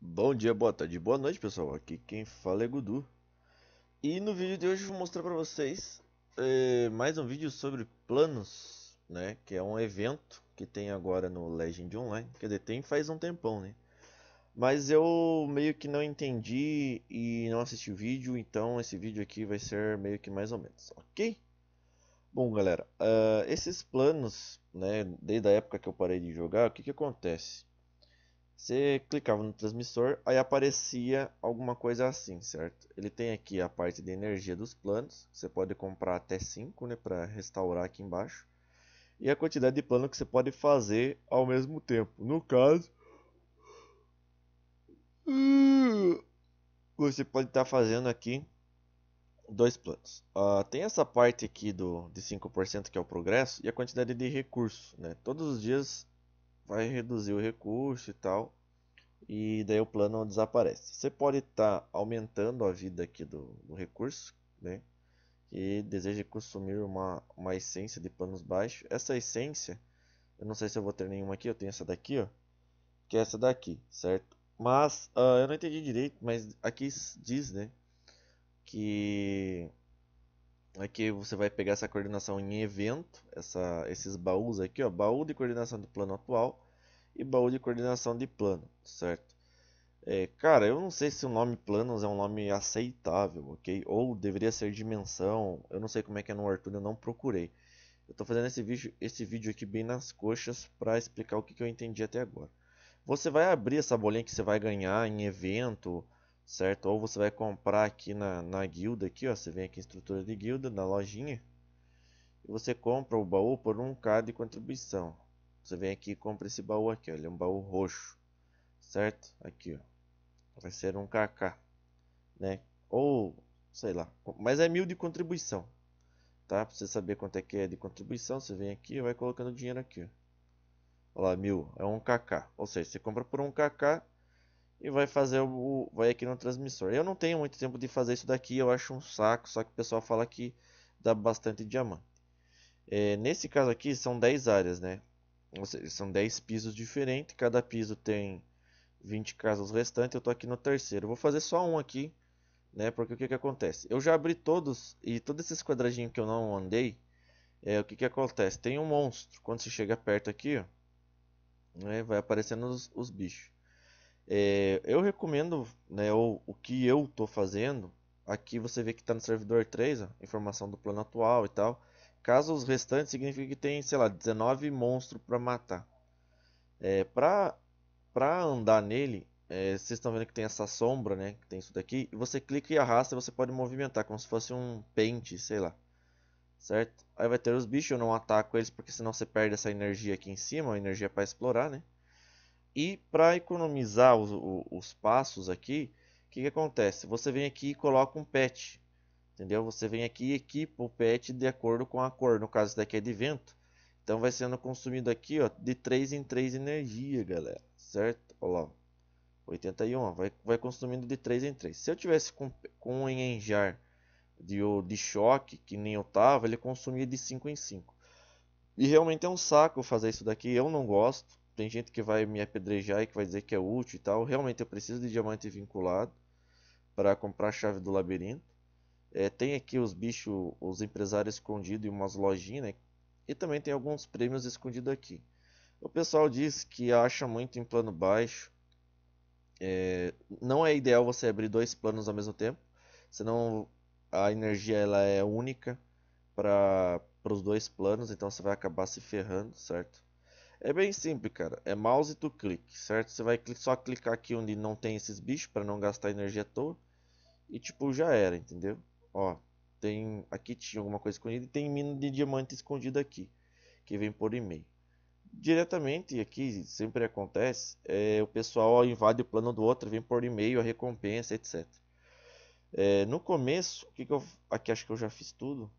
Bom dia, boa tarde, boa noite pessoal, aqui quem fala é Gudu E no vídeo de hoje vou mostrar para vocês é, mais um vídeo sobre planos, né, que é um evento que tem agora no Legend Online, quer dizer, tem faz um tempão, né Mas eu meio que não entendi e não assisti o vídeo, então esse vídeo aqui vai ser meio que mais ou menos, ok? Bom galera, uh, esses planos, né, desde a época que eu parei de jogar, o que que acontece? Você clicava no transmissor, aí aparecia alguma coisa assim, certo? Ele tem aqui a parte de energia dos planos, você pode comprar até 5, né, para restaurar aqui embaixo. E a quantidade de plano que você pode fazer ao mesmo tempo. No caso, você pode estar tá fazendo aqui dois planos. Uh, tem essa parte aqui do, de 5% que é o progresso e a quantidade de recurso. Né? Todos os dias vai reduzir o recurso e tal. E daí o plano desaparece. Você pode estar tá aumentando a vida aqui do, do recurso, né? E deseja consumir uma, uma essência de planos baixos. Essa essência, eu não sei se eu vou ter nenhuma aqui, eu tenho essa daqui, ó. Que é essa daqui, certo? Mas, uh, eu não entendi direito, mas aqui diz, né? Que Aqui é você vai pegar essa coordenação em evento, essa, esses baús aqui, ó, baú de coordenação de plano atual e baú de coordenação de plano, certo? É, cara, eu não sei se o nome planos é um nome aceitável, ok? Ou deveria ser dimensão, eu não sei como é que é no Arthur, eu não procurei. Eu estou fazendo esse vídeo, esse vídeo aqui bem nas coxas para explicar o que, que eu entendi até agora. Você vai abrir essa bolinha que você vai ganhar em evento, certo? Ou você vai comprar aqui na, na guilda, aqui, ó, você vem aqui em estrutura de guilda, na lojinha, e você compra o baú por 1k de contribuição. Você vem aqui e compra esse baú aqui, ó, ele é um baú roxo, certo? Aqui, ó, vai ser um kk, né? Ou, sei lá, mas é mil de contribuição, tá? Pra você saber quanto é que é de contribuição, você vem aqui e vai colocando dinheiro aqui, ó. Olha lá, mil, é um kk, ou seja, você compra por um kk e vai fazer o vai aqui no transmissor. Eu não tenho muito tempo de fazer isso daqui, eu acho um saco, só que o pessoal fala que dá bastante diamante. É, nesse caso aqui são 10 áreas, né? Seja, são 10 pisos diferentes, cada piso tem 20 casas restantes, eu tô aqui no terceiro. Vou fazer só um aqui, né? Porque o que que acontece? Eu já abri todos e todos esses quadradinhos que eu não andei, é, o que que acontece? Tem um monstro, quando você chega perto aqui, ó, né, vai aparecendo os, os bichos. É, eu recomendo, né, o, o que eu estou fazendo. Aqui você vê que está no servidor 3, ó, informação do plano atual e tal. Caso os restantes, significa que tem, sei lá, 19 monstros para matar. É, para andar nele, é, vocês estão vendo que tem essa sombra, né? Que tem isso daqui. E você clica e arrasta e você pode movimentar, como se fosse um pente, sei lá. Certo? Aí vai ter os bichos, eu não ataco eles, porque senão você perde essa energia aqui em cima, energia para explorar, né? E para economizar os, os, passos aqui, o que, que acontece? Você vem aqui e coloca um patch, entendeu? Você vem aqui e equipa o patch de acordo com a cor. No caso, isso daqui é de vento. Então vai sendo consumido aqui, ó, de 3 em 3 energia, galera, certo? Olha lá, 81, vai, vai consumindo de 3 em 3. Se eu tivesse com, com um enjar de, de choque, que nem eu tava, ele consumia de 5 em 5. E realmente é um saco fazer isso daqui, eu não gosto tem gente que vai me apedrejar e que vai dizer que é útil e tal. Realmente eu preciso de diamante vinculado para comprar a chave do labirinto. É, tem aqui os bichos, os empresários escondidos e umas lojinhas, né? E também tem alguns prêmios escondidos aqui. O pessoal diz que acha muito em plano baixo. É, não é ideal você abrir dois planos ao mesmo tempo, senão a energia ela é única para os dois planos, então você vai acabar se ferrando, certo? É bem simples, cara. É mouse e tu clique, certo? Você vai só clicar aqui onde não tem esses bichos para não gastar energia à toa. E tipo, já era, entendeu? Ó, tem aqui tinha alguma coisa escondida e tem mina de diamante escondida aqui, que vem por e-mail. Diretamente aqui sempre acontece, é, o pessoal invade o plano do outro, vem por e-mail a recompensa, etc. É, no começo, que que eu, aqui acho que eu já fiz tudo.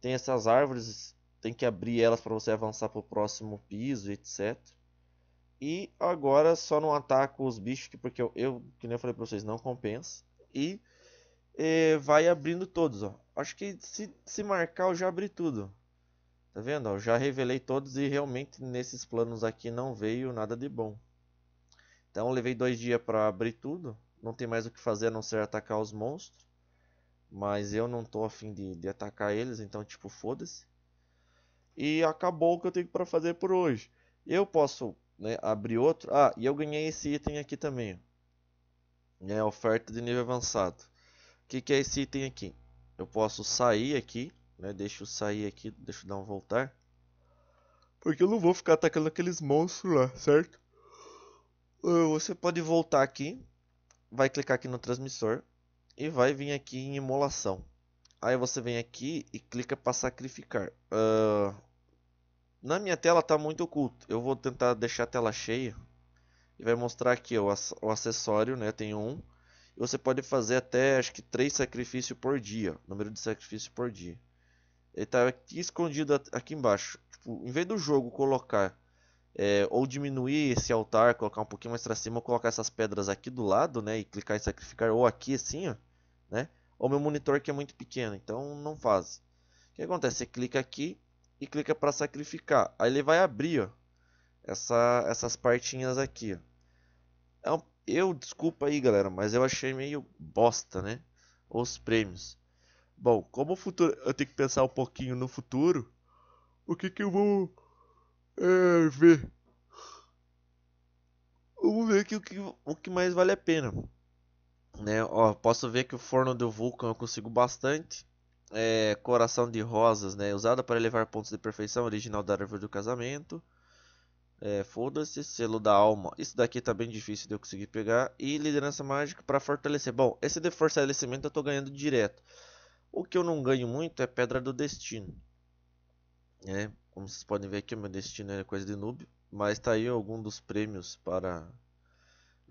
Tem essas árvores tem que abrir elas para você avançar para o próximo piso, etc. E agora só não ataco os bichos, porque eu, eu, que nem eu falei para vocês, não compensa. E é, vai abrindo todos, ó. Acho que se, se marcar eu já abri tudo. Tá vendo? Eu já revelei todos e realmente nesses planos aqui não veio nada de bom. Então levei dois dias para abrir tudo. Não tem mais o que fazer a não ser atacar os monstros. Mas eu não tô afim de, de atacar eles, então tipo, foda-se e acabou o que eu tenho para fazer por hoje. Eu posso né, abrir outro. Ah, e eu ganhei esse item aqui também. É oferta de nível avançado. O que, que é esse item aqui? Eu posso sair aqui, né? Deixa eu sair aqui, deixa eu dar um voltar. Porque eu não vou ficar atacando aqueles monstros lá, certo? Ah, você pode voltar aqui, vai clicar aqui no transmissor e vai vir aqui em emulação. Aí você vem aqui e clica para sacrificar. Uh, na minha tela está muito oculto. Eu vou tentar deixar a tela cheia. E vai mostrar aqui ó, o acessório, né? Tem um. E você pode fazer até, acho que, três sacrifícios por dia. Número de sacrifício por dia. Ele está aqui escondido aqui embaixo. Tipo, em vez do jogo colocar... É, ou diminuir esse altar, colocar um pouquinho mais para cima, colocar essas pedras aqui do lado, né? E clicar em sacrificar, ou aqui assim, ó, né? ou meu monitor que é muito pequeno, então não faz. O que acontece? Você clica aqui e clica para sacrificar. Aí ele vai abrir ó, essa, essas partinhas aqui. Ó. É eu, desculpa aí galera, mas eu achei meio bosta, né? Os prêmios. Bom, como futuro, eu tenho que pensar um pouquinho no futuro, o que que eu vou é, ver? Vamos ver que, o, que, o que mais vale a pena. Né? Ó, posso ver que o forno do Vulcan eu consigo bastante. É, coração de rosas, né? Usada para elevar pontos de perfeição, original da árvore do casamento. É, Foda-se, selo da alma. Isso daqui tá bem difícil de eu conseguir pegar. E liderança mágica para fortalecer. Bom, esse de fortalecimento eu tô ganhando direto. O que eu não ganho muito é pedra do destino. É, como vocês podem ver aqui, meu destino é coisa de noob. Mas tá aí algum dos prêmios para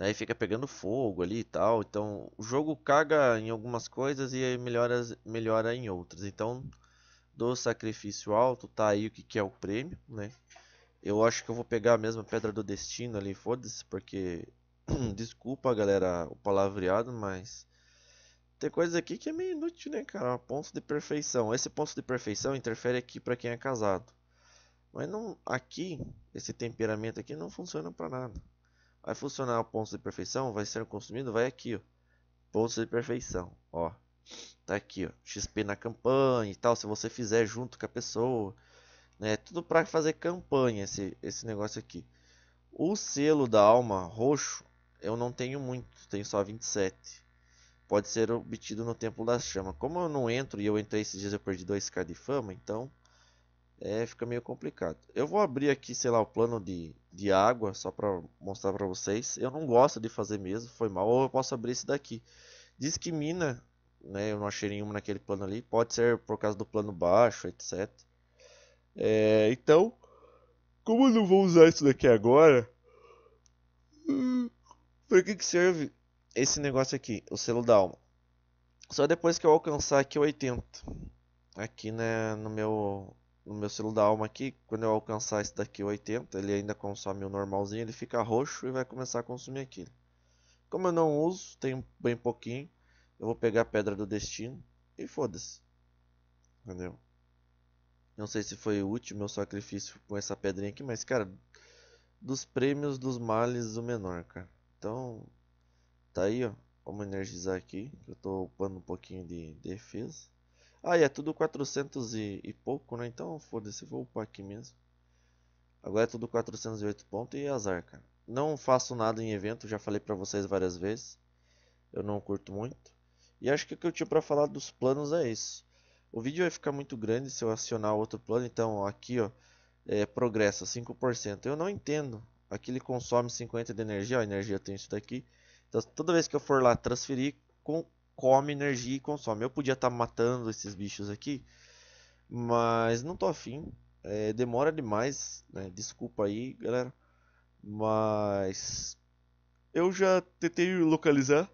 Daí né, fica pegando fogo ali e tal. Então o jogo caga em algumas coisas e melhora, melhora em outras. Então do sacrifício alto tá aí o que, que é o prêmio, né? Eu acho que eu vou pegar a mesma Pedra do Destino ali, foda-se, porque... Desculpa, galera, o palavreado, mas... Tem coisa aqui que é meio inútil, né, cara? É ponto de perfeição. Esse ponto de perfeição interfere aqui para quem é casado. Mas não aqui, esse temperamento aqui não funciona para nada. Vai funcionar o ponto de perfeição, vai ser consumido, vai aqui, ó. Pontos de perfeição, ó. Tá aqui, ó. XP na campanha e tal, se você fizer junto com a pessoa, né? Tudo para fazer campanha esse esse negócio aqui. O selo da alma roxo, eu não tenho muito, tenho só 27. Pode ser obtido no Templo da Chama. Como eu não entro e eu entrei esses dias eu perdi 2k de fama, então é, fica meio complicado. Eu vou abrir aqui, sei lá, o plano de de água, só para mostrar para vocês. Eu não gosto de fazer mesmo, foi mal. Ou eu posso abrir esse daqui. Diz que mina, né? Eu não achei nenhuma naquele plano ali. Pode ser por causa do plano baixo, etc. É, então, como eu não vou usar isso daqui agora, para que, que serve esse negócio aqui, o selo da alma? Só depois que eu alcançar aqui 80, aqui né no meu no meu selo da alma aqui, quando eu alcançar esse daqui 80, ele ainda consome o normalzinho, ele fica roxo e vai começar a consumir aquilo. Como eu não uso, tem bem pouquinho, eu vou pegar a pedra do destino e foda-se. Entendeu? Não sei se foi útil meu sacrifício com essa pedrinha aqui, mas cara, dos prêmios dos males o menor, cara. Então, tá aí, ó. Vamos energizar aqui, eu tô upando um pouquinho de defesa. Ah, e é tudo 400 e, e pouco, né? Então foda-se, vou upar aqui mesmo. Agora é tudo 408 pontos e azar, cara. Não faço nada em evento, já falei pra vocês várias vezes. Eu não curto muito. E acho que o que eu tinha pra falar dos planos é isso. O vídeo vai ficar muito grande se eu acionar outro plano. Então aqui, ó, é, progressa 5%. Eu não entendo. Aqui ele consome 50 de energia. Ó, a energia tem isso daqui. Então toda vez que eu for lá transferir, com come energia e consome. Eu podia estar tá matando esses bichos aqui, mas não tô afim. É, demora demais, né? Desculpa aí, galera. Mas eu já tentei localizar.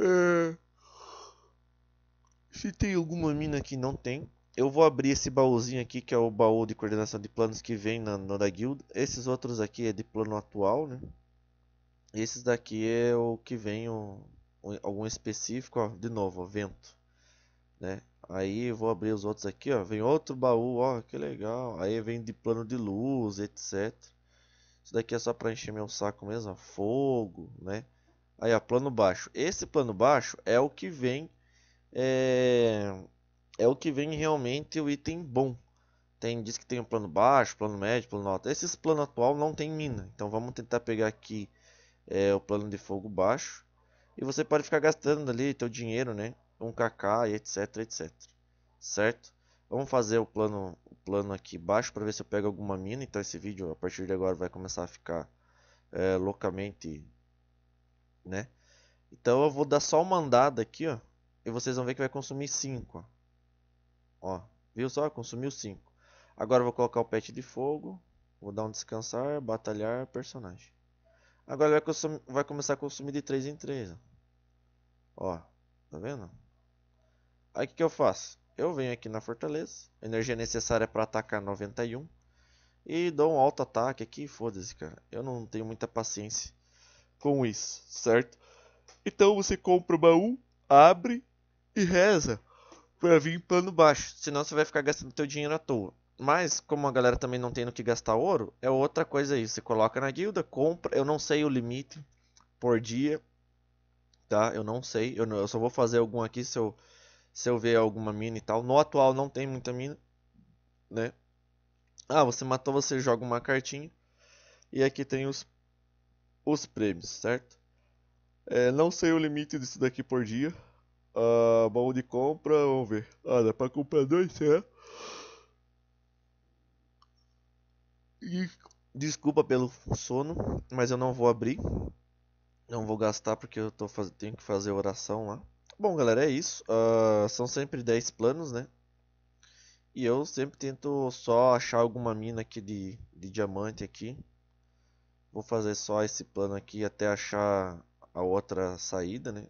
É... Se tem alguma mina que não tem, eu vou abrir esse baúzinho aqui, que é o baú de coordenação de planos que vem na, na da guilda. Esses outros aqui é de plano atual, né? Esses daqui é o que vem o algum específico, ó, de novo, ó, vento, né? Aí eu vou abrir os outros aqui, ó, vem outro baú, ó, que legal. Aí vem de plano de luz, etc. Isso daqui é só para encher meu saco mesmo, ó, fogo, né? Aí, ó, plano baixo. Esse plano baixo é o que vem é, é o que vem realmente o item bom. Tem diz que tem um plano baixo, plano médio, plano alto. Esse plano atual não tem mina, então vamos tentar pegar aqui é, o plano de fogo baixo. E você pode ficar gastando ali teu dinheiro, né? um kk e etc, etc. Certo? Vamos fazer o plano, o plano aqui baixo para ver se eu pego alguma mina. Então esse vídeo a partir de agora vai começar a ficar é, loucamente, né? Então eu vou dar só uma andada aqui, ó. E vocês vão ver que vai consumir 5, ó. ó viu só? Consumiu 5. Agora eu vou colocar o pet de fogo. Vou dar um descansar, batalhar, personagem. Agora vai, consumir, vai começar a consumir de 3 em 3. Ó, tá vendo? Aí o que, que eu faço? Eu venho aqui na fortaleza, energia necessária para atacar 91. E dou um alto ataque aqui, foda-se, cara. Eu não tenho muita paciência com isso, certo? Então você compra o baú, abre e reza para vir plano baixo. Senão você vai ficar gastando teu dinheiro à toa. Mas, como a galera também não tem no que gastar ouro, é outra coisa isso. Você coloca na guilda, compra. Eu não sei o limite por dia, tá? Eu não sei. Eu, não, eu só vou fazer algum aqui se eu, se eu ver alguma mina e tal. No atual não tem muita mina, né? Ah, você matou, você joga uma cartinha. E aqui tem os, os prêmios, certo? É, não sei o limite disso daqui por dia. Ah, bom de compra, vamos ver. Ah, dá pra comprar dois, certo? É? Né? Desculpa pelo sono, mas eu não vou abrir. Não vou gastar porque eu tô faz... tenho que fazer oração lá. Bom, galera, é isso. Uh, são sempre 10 planos, né? E eu sempre tento só achar alguma mina aqui de, de diamante aqui. Vou fazer só esse plano aqui até achar a outra saída, né?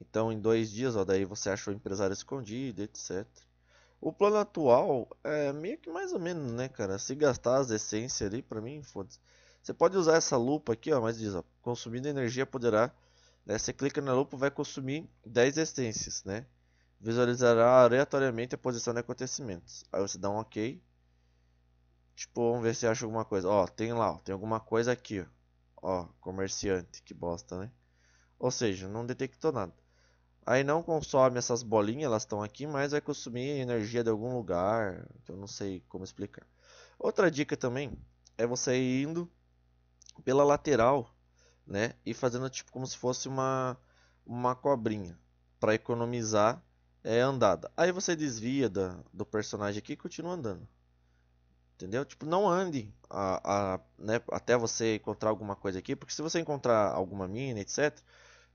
Então, em dois dias, ó, daí você acha o empresário escondido, etc. O plano atual é meio que mais ou menos, né, cara? Se gastar as essências ali, pra mim, foda-se. Você pode usar essa lupa aqui, ó, mas diz, ó, consumindo energia poderá. Né, você clica na lupa, vai consumir 10 essências, né? Visualizará aleatoriamente a posição de acontecimentos. Aí você dá um OK. Tipo, vamos ver se acha alguma coisa. Ó, tem lá, ó, tem alguma coisa aqui, ó. Ó, comerciante, que bosta, né? Ou seja, não detectou nada. Aí não consome essas bolinhas, elas estão aqui, mas vai consumir energia de algum lugar, eu não sei como explicar. Outra dica também é você ir indo pela lateral, né, e fazendo tipo como se fosse uma uma cobrinha para economizar é, andada. Aí você desvia da, do personagem aqui e continua andando. Entendeu? Tipo, não ande a, a, né, até você encontrar alguma coisa aqui, porque se você encontrar alguma mina, etc,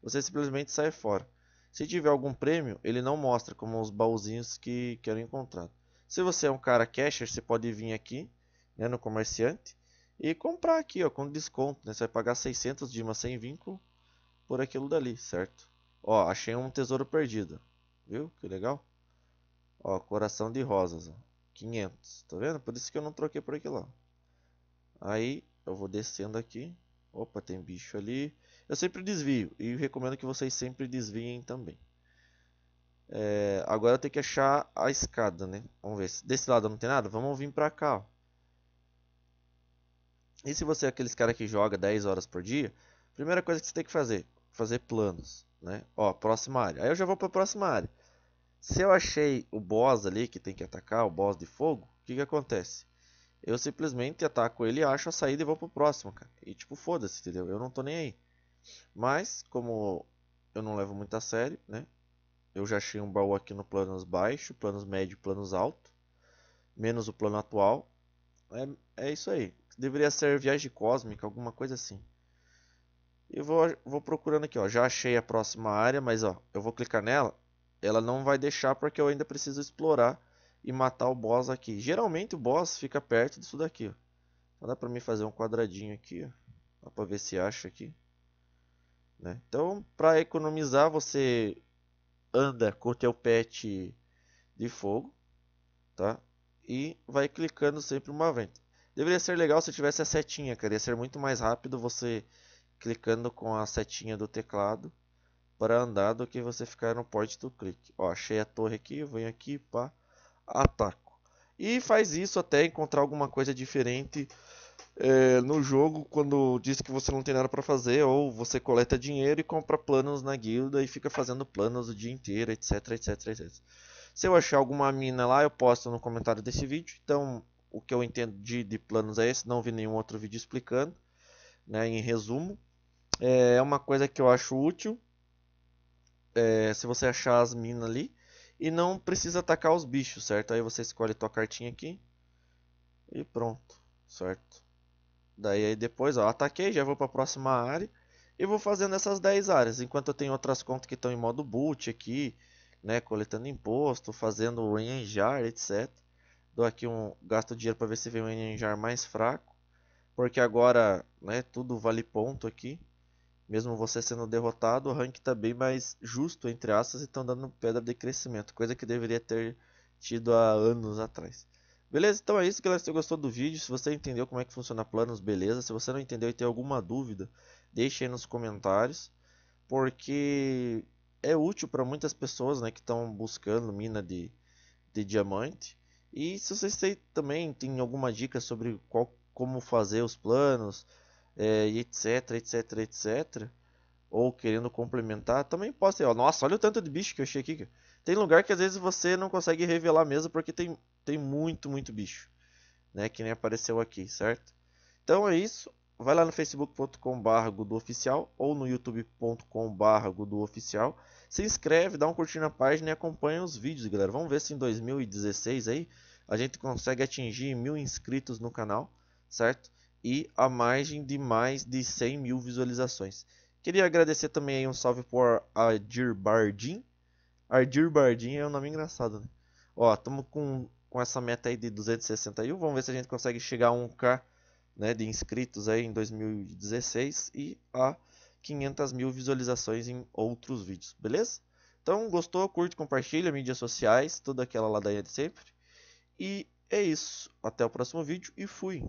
você simplesmente sai fora. Se tiver algum prêmio, ele não mostra, como os baúzinhos que, que eram encontrados. Se você é um cara casher, você pode vir aqui né, no comerciante e comprar aqui ó, com desconto. Né? Você vai pagar 600 dimas sem vínculo por aquilo dali, certo? Ó, achei um tesouro perdido. Viu? Que legal. Ó, coração de rosas. Ó. 500. Tá vendo? Por isso que eu não troquei por aquilo lá. Aí eu vou descendo aqui. Opa, tem bicho ali. Eu sempre desvio e recomendo que vocês sempre desviem também. É, agora tem que achar a escada, né? Vamos ver. Desse lado não tem nada? Vamos vir pra cá, ó. E se você é aqueles cara que joga 10 horas por dia, primeira coisa que você tem que fazer, fazer planos, né? Ó, próxima área. Aí eu já vou para próxima área. Se eu achei o boss ali que tem que atacar, o boss de fogo, o que que acontece? eu simplesmente ataco ele, acho a saída e vou pro próximo, cara. E tipo, foda-se, entendeu? Eu não tô nem aí. Mas, como eu não levo muito a sério, né? Eu já achei um baú aqui no planos baixo, planos médio planos alto. Menos o plano atual. É, é isso aí. Deveria ser viagem cósmica, alguma coisa assim. Eu vou, vou procurando aqui, ó. Já achei a próxima área, mas ó, eu vou clicar nela. Ela não vai deixar porque eu ainda preciso explorar e matar o boss aqui. Geralmente o boss fica perto disso daqui. Ó. Então dá pra mim fazer um quadradinho aqui, para Dá pra ver se acha aqui. Né? Então, para economizar, você anda com o teu pet de fogo, tá? E vai clicando sempre uma vez. Deveria ser legal se tivesse a setinha, Queria ser muito mais rápido você clicando com a setinha do teclado para andar do que você ficar no porte do clique. Ó, achei a torre aqui, venho aqui, pá ataco. E faz isso até encontrar alguma coisa diferente é, no jogo quando diz que você não tem nada para fazer, ou você coleta dinheiro e compra planos na guilda e fica fazendo planos o dia inteiro, etc, etc, etc. Se eu achar alguma mina lá, eu posto no comentário desse vídeo. Então, o que eu entendo de, de planos é esse, não vi nenhum outro vídeo explicando, né, em resumo. É, é uma coisa que eu acho útil. É, se você achar as minas ali. E não precisa atacar os bichos, certo? Aí você escolhe tua cartinha aqui. E pronto, certo? Daí aí depois, ó, ataquei, já vou para a próxima área. E vou fazendo essas 10 áreas. Enquanto eu tenho outras contas que estão em modo boot aqui. Né, coletando imposto, fazendo enjar, etc. Dou aqui um gasto de dinheiro para ver se vem um enjar mais fraco, porque agora, né, tudo vale ponto aqui. Mesmo você sendo derrotado, o rank está bem mais justo, entre aspas, e estão dando pedra de crescimento, coisa que deveria ter tido há anos atrás. Beleza? Então é isso, galera. Se você gostou do vídeo, se você entendeu como é que funciona planos, beleza. Se você não entendeu e tem alguma dúvida, deixe aí nos comentários, porque é útil para muitas pessoas né, que estão buscando mina de, de diamante. E se vocês também tem alguma dica sobre qual, como fazer os planos, é, etc, etc, etc. Ou querendo complementar, também pode ser. nossa, olha o tanto de bicho que eu achei aqui. Tem lugar que às vezes você não consegue revelar mesmo porque tem, tem muito, muito bicho. Né, que nem apareceu aqui, certo? Então é isso. Vai lá no facebook.com.br guduoficial ou no youtube.com.br guduoficial. Se inscreve, dá um curtir na página e acompanha os vídeos, galera. Vamos ver se em 2016 aí a gente consegue atingir mil inscritos no canal, certo? e a margem de mais de 100 mil visualizações. Queria agradecer também aí um salve por Adir Bardin. Adir Bardin é um nome engraçado, né? Ó, estamos com, com essa meta aí de 261. Vamos ver se a gente consegue chegar a 1K né, de inscritos aí em 2016 e a 500 mil visualizações em outros vídeos, beleza? Então, gostou, curte, compartilha, mídias sociais, toda aquela ladainha de sempre. E é isso. Até o próximo vídeo e fui!